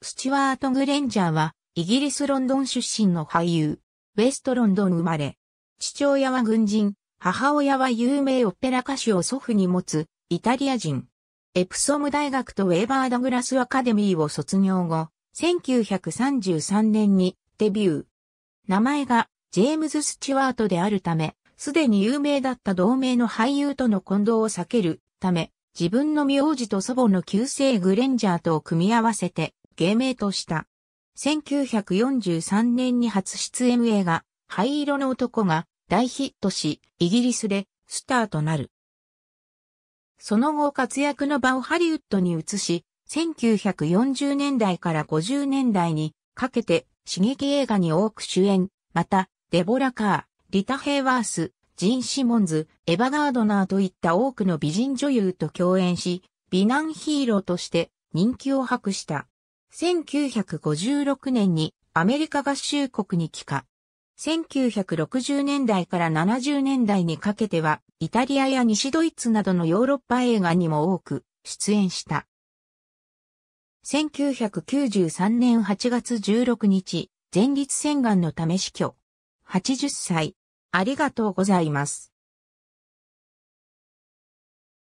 スチュワート・グレンジャーは、イギリス・ロンドン出身の俳優、ウェスト・ロンドン生まれ。父親は軍人、母親は有名オペラ歌手を祖父に持つ、イタリア人。エプソム大学とウェーバー・ダグラス・アカデミーを卒業後、1933年にデビュー。名前がジェームズ・スチュワートであるため、すでに有名だった同盟の俳優との混同を避けるため、自分の名字と祖母の旧姓グレンジャーとを組み合わせて、芸名とした。1943年に初出演映画、灰色の男が大ヒットし、イギリスでスターとなる。その後活躍の場をハリウッドに移し、1940年代から50年代にかけて刺激映画に多く主演、また、デボラ・カー、リタ・ヘイワース、ジン・シモンズ、エヴァ・ガードナーといった多くの美人女優と共演し、美男ヒーローとして人気を博した。1956年にアメリカ合衆国に帰化。1960年代から70年代にかけては、イタリアや西ドイツなどのヨーロッパ映画にも多く出演した。1993年8月16日、前立腺がんのため死去。80歳。ありがとうございます。